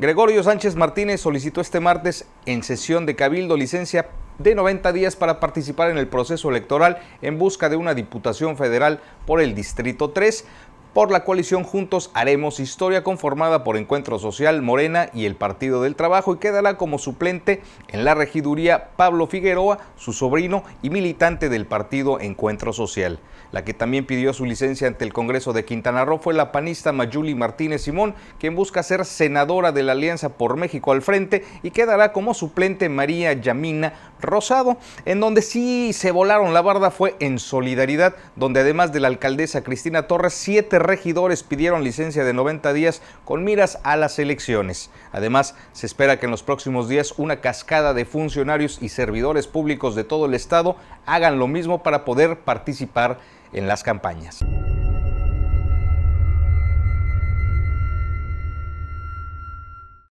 Gregorio Sánchez Martínez solicitó este martes en sesión de Cabildo licencia de 90 días para participar en el proceso electoral en busca de una diputación federal por el Distrito 3 por la coalición Juntos Haremos Historia conformada por Encuentro Social Morena y el Partido del Trabajo y quedará como suplente en la regiduría Pablo Figueroa, su sobrino y militante del partido Encuentro Social. La que también pidió su licencia ante el Congreso de Quintana Roo fue la panista Mayuli Martínez Simón, quien busca ser senadora de la Alianza por México al frente y quedará como suplente María Yamina Rosado, en donde sí se volaron la barda fue en Solidaridad, donde además de la alcaldesa Cristina Torres, siete regidores pidieron licencia de 90 días con miras a las elecciones. Además, se espera que en los próximos días una cascada de funcionarios y servidores públicos de todo el Estado hagan lo mismo para poder participar en las campañas.